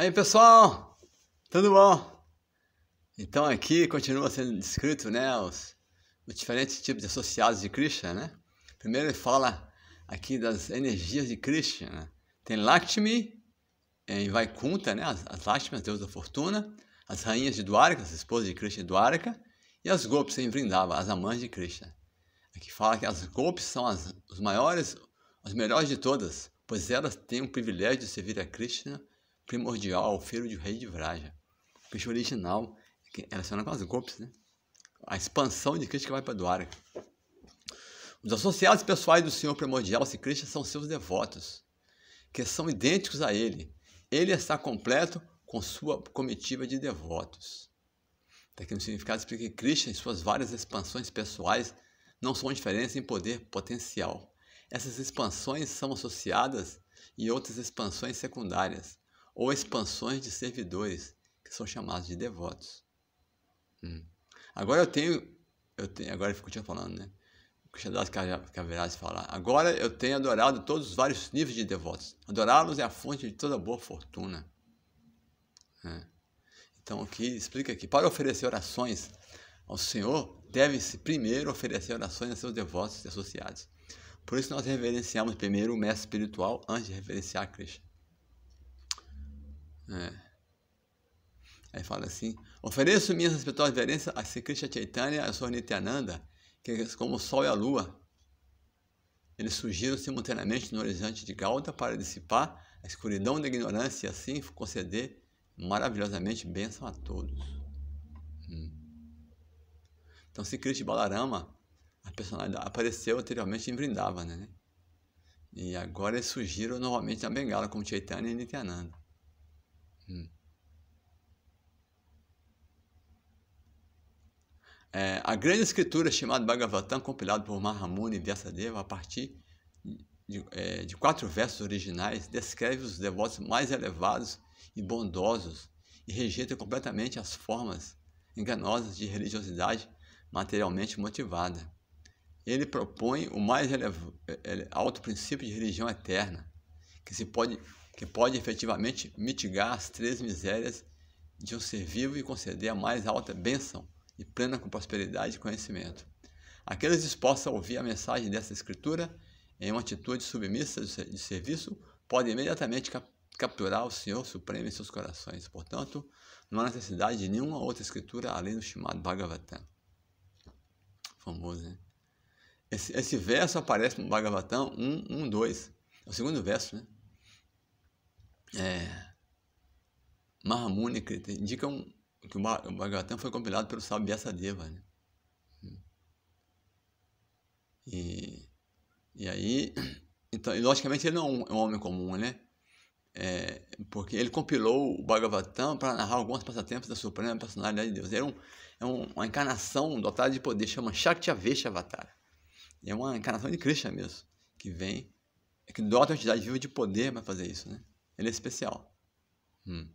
Aí pessoal, tudo bom? Então aqui continua sendo descrito né, os, os, diferentes tipos de associados de Krishna. Né? Primeiro ele fala aqui das energias de Krishna. Né? Tem Lakshmi é, em Vaikunta, né? as, as Lakshmi, as deusas da fortuna, as rainhas de Dwarka, as esposas de Krishna e Dwarka, e as Gopis em Vrindava, as amantes de Krishna. Aqui fala que as Gopis são as, os maiores, as melhores de todas, pois elas têm o privilégio de servir a Krishna primordial ao feiro de rei de Vraja. O peixe original é relacionado com as golpes, né? A expansão de que vai para Dwara. Os associados pessoais do Senhor primordial, se Cristo, são seus devotos, que são idênticos a ele. Ele está completo com sua comitiva de devotos. Daqui tá no significado explica que Cristo, em suas várias expansões pessoais, não são diferentes em poder potencial. Essas expansões são associadas e outras expansões secundárias, ou expansões de servidores, que são chamados de devotos. Hum. Agora eu tenho, eu tenho, agora eu fico falando, né? Krishnadas Kaviraj fala, agora eu tenho adorado todos os vários níveis de devotos. Adorá-los é a fonte de toda boa fortuna. É. Então aqui, explica aqui, para oferecer orações ao Senhor, deve-se primeiro oferecer orações a seus devotos e associados. Por isso nós reverenciamos primeiro o mestre espiritual antes de reverenciar Krishna. É. Aí fala assim: Ofereço minha respeitosa reverência a Sri Krishna Chaitanya, a sua Nityananda, que é como o sol e a lua. Eles surgiram simultaneamente no horizonte de Gauda para dissipar a escuridão da ignorância e assim conceder maravilhosamente bênção a todos. Hum. Então, se Krishna Balarama, a personalidade, apareceu anteriormente em Vrindavana, né? E agora eles surgiram novamente na Bengala como Chaitanya e Nityananda. Hum. É, a grande escritura chamada Bhagavatam, compilada por Mahamuni Vyasadeva, a partir de, é, de, quatro versos originais, descreve os devotos mais elevados e bondosos e rejeita completamente as formas enganosas de religiosidade materialmente motivada. Ele propõe o mais elev... É, é, alto princípio de religião eterna, que se pode que pode efetivamente mitigar as três misérias de um ser vivo e conceder a mais alta bênção e plena com prosperidade e conhecimento. Aqueles dispostos a ouvir a mensagem dessa escritura em uma atitude submissa de serviço podem imediatamente cap capturar o Senhor Supremo em seus corações. Portanto, não há necessidade de nenhuma outra escritura além do chamado Bhagavatam. Famoso, né? Esse, esse verso aparece no Bhagavatam 1.1.2, É o segundo verso, né? é, Mahamuni Krita indicam que o Bhagavatam foi compilado pelo sábio Vyasadeva. Né? E, e aí, então, e logicamente ele não é, é um homem comum, né? É, porque ele compilou o Bhagavatam para narrar alguns passatempos da Suprema Personalidade de Deus. Era é um, é um, uma encarnação dotada de poder, chama Shaktiavesha Avatar. É uma encarnação de Krishna mesmo, que vem, que dota a entidade viva de poder para fazer isso, né? ele é especial. Hum.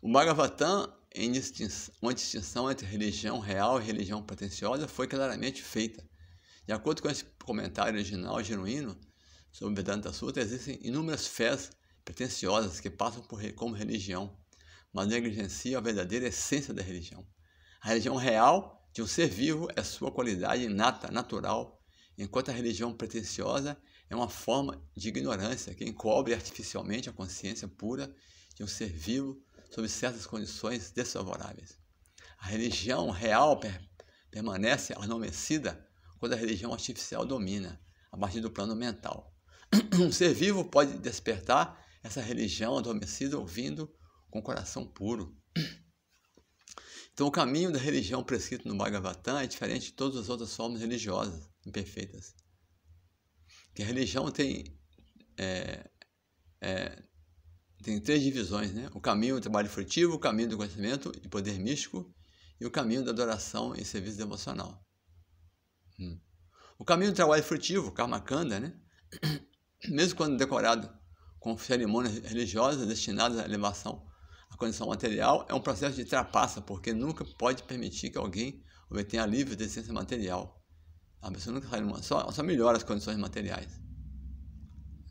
O Bhagavatam, em distinção, uma distinção entre religião real e religião pretensiosa, foi claramente feita. De acordo com esse comentário original genuíno sobre Vedanta Sutra, existem inúmeras fés pretensiosas que passam por, como religião, mas negligenciam a verdadeira essência da religião. A religião real de um ser vivo é sua qualidade inata, natural, enquanto a religião pretensiosa é uma forma de ignorância que encobre artificialmente a consciência pura de um ser vivo sob certas condições desfavoráveis. A religião real per permanece adormecida quando a religião artificial domina, a partir do plano mental. Um ser vivo pode despertar essa religião adormecida ouvindo com o coração puro. Então, o caminho da religião prescrito no Bhagavatam é diferente de todas as outras formas religiosas imperfeitas que a religião tem, é, é, tem três divisões, né? O caminho do trabalho frutivo, o caminho do conhecimento e poder místico, e o caminho da adoração e serviço devocional. Hum. O caminho do trabalho frutivo, Karmakanda, né? mesmo quando decorado com cerimônias religiosas destinadas à elevação à condição material, é um processo de trapaça, porque nunca pode permitir que alguém obtenha alívio da essência material. A pessoa nunca sai numa, só, só melhora as condições materiais.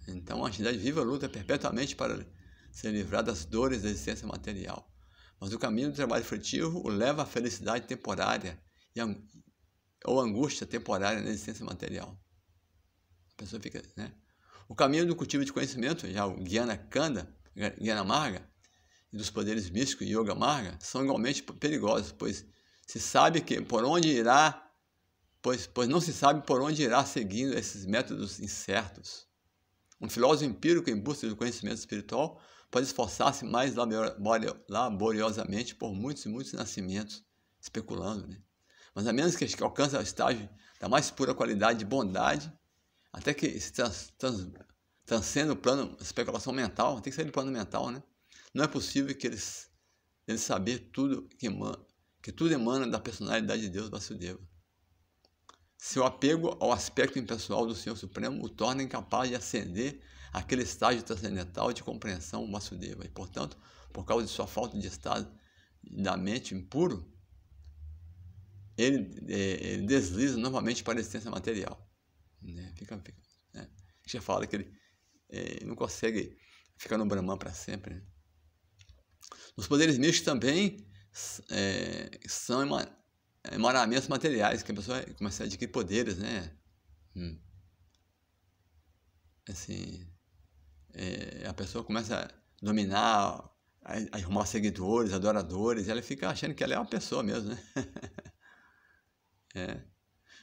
Então a entidade viva luta perpetuamente para se livrar das dores da existência material. Mas o caminho do trabalho frutivo o leva à felicidade temporária e, ou angústia temporária na existência material. A pessoa fica, né? O caminho do cultivo de conhecimento, já o Gyana Kanda, Gyana Marga, e dos poderes místicos Yoga Marga, são igualmente perigosos, pois se sabe que por onde irá pois, pois não se sabe por onde irá seguindo esses métodos incertos. Um filósofo empírico em busca do conhecimento espiritual pode esforçar-se mais laboriosamente por muitos e muitos nascimentos, especulando, né? Mas a menos que alcance o estágio da mais pura qualidade de bondade, até que se trans, trans, transcenda o plano especulação mental, tem que sair do plano mental, né? Não é possível que eles, eles saber tudo que, que tudo emana da personalidade de Deus Vasudeva. Seu apego ao aspecto impessoal do Senhor Supremo o torna incapaz de ascender aquele estágio transcendental de compreensão Vasudeva. E, portanto, por causa de sua falta de estado da mente impuro, ele, é, ele desliza novamente para a existência material. Né? Fica, fica, né? Já fala que ele é, não consegue ficar no Brahman para sempre. Né? Os poderes místicos também é, são, é, moramentos materiais, que a pessoa começa a adquirir poderes, né? Hum. Assim, é, a pessoa começa a dominar, a, a arrumar seguidores, adoradores, ela fica achando que ela é uma pessoa mesmo, né? é.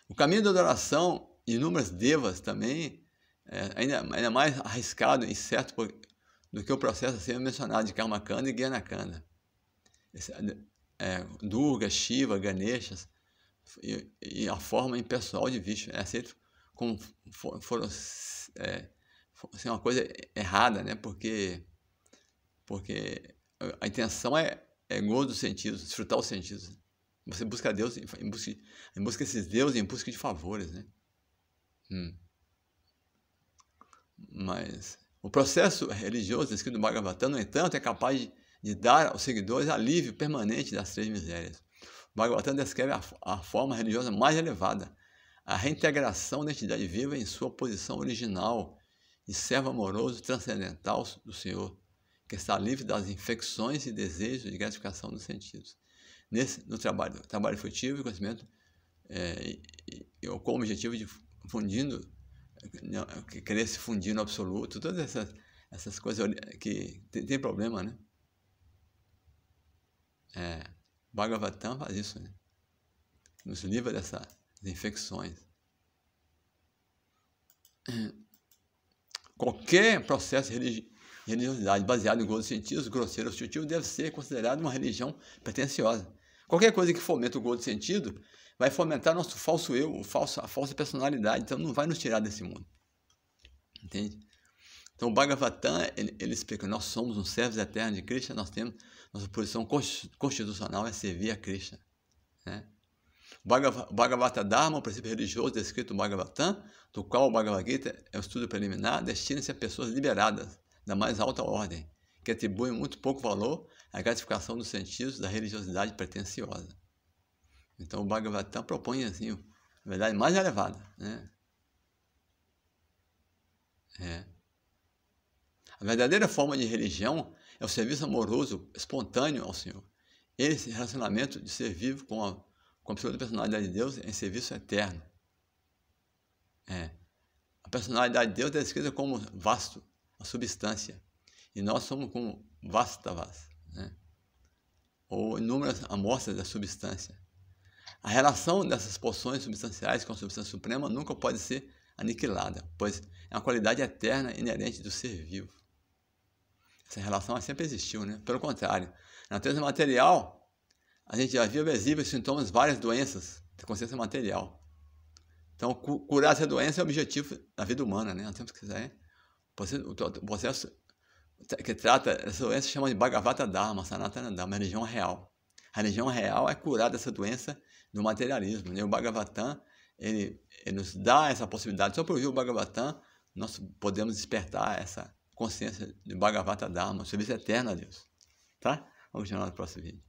O caminho da adoração, inúmeras devas também, é ainda, ainda mais arriscado e incerto do que o processo acima mencionado de Karmakanda e Gyanakanda é, Durga, Shiva, Ganeshas, e, e, a forma impessoal de Vishnu é aceito como for, foram é, assim, uma coisa errada, né? Porque porque a intenção é é gol dos sentidos, desfrutar os sentidos. Você busca Deus em busca, em busca esses deuses, em busca de favores, né? Hum. Mas o processo religioso descrito no Bhagavatam, no entanto, é capaz de de dar aos seguidores alívio permanente das três misérias. Bhagavatam descreve a, a forma religiosa mais elevada, a reintegração da entidade viva em sua posição original e servo amoroso transcendental do Senhor, que está livre das infecções e desejos de gratificação dos sentidos. Nesse, no trabalho, trabalho furtivo e conhecimento, é, e, e, com o objetivo de fundindo, querer se fundir no absoluto, todas essas, essas coisas que tem, tem problema, né? é, Bhagavatam faz isso, né? Nos livra dessas infecções. Qualquer processo de religi religiosidade baseado em de sentidos, grosseiro ou sutil, deve ser considerado uma religião pretensiosa. Qualquer coisa que fomenta o gozo sentido vai fomentar nosso falso eu, a falsa personalidade. Então não vai nos tirar desse mundo. Entende? Então, o Bhagavatam, ele, ele explica, nós somos um servos eternos de Krishna, nós temos, nossa posição constitucional é servir a Krishna. Né? O Bhagavata Dharma, o é princípio religioso descrito no Bhagavatam, do qual o Bhagavad Gita é o um estudo preliminar, destina-se a pessoas liberadas da mais alta ordem, que atribuem muito pouco valor à gratificação dos sentidos da religiosidade pretensiosa. Então, o Bhagavatam propõe, assim, a verdade mais elevada, né? É. A verdadeira forma de religião é o serviço amoroso espontâneo ao Senhor. Esse relacionamento de ser vivo com a, com a absoluta personalidade de Deus em serviço eterno. É. A personalidade de Deus é descrita como vasto, a substância. E nós somos como vasta vas, né? ou inúmeras amostras da substância. A relação dessas porções substanciais com a substância suprema nunca pode ser aniquilada, pois é uma qualidade eterna inerente do ser vivo. Essa relação sempre existiu, né? Pelo contrário, na natureza material, a gente já via visíveis sintomas de várias doenças de consciência material. Então, curar essa doença é o objetivo da vida humana, né? Nós temos que dizer, o processo que trata essa doença chama de Bhagavata Dharma, Sanatana Dharma, religião real. A religião real é curar dessa doença do materialismo. Né? O Bhagavatam, ele, ele nos dá essa possibilidade. Só por ouvir o Bhagavatam, nós podemos despertar essa, consciência de Bhagavata Dharma, serviço eterno a Deus. Tá? Vamos continuar no próximo vídeo.